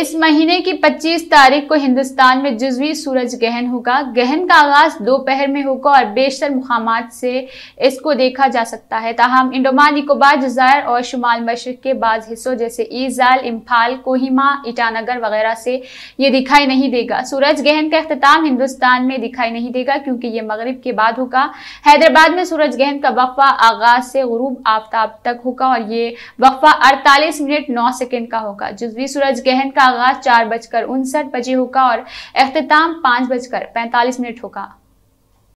इस महीने की 25 तारीख को हिंदुस्तान में जुजवी सूरज गहन होगा गहन का आगाज दोपहर में होगा और बेशतर मुकाम से इसको देखा जा सकता है ताहम इंडोमान निकोबार जजायर और शुमाल मशरक के बाद हिस्सों जैसे ईजाल इम्फाल कोहिमा ईटानगर वगैरह से ये दिखाई नहीं देगा सूरज गहन का अख्ताम हिंदुस्तान में दिखाई नहीं देगा क्योंकि ये मगरब के बाद होगा हैदराबाद में सूरज गहन का वक्फा आगाज से गरूब आफ्ताब तक होगा और ये वक्फा अड़तालीस मिनट नौ सेकेंड का होगा जुजवी सूरज गहन का का आगाज चार बजकर उनसठ बजे होगा और अख्ताम पाँच बजकर पैंतालीस मिनट होगा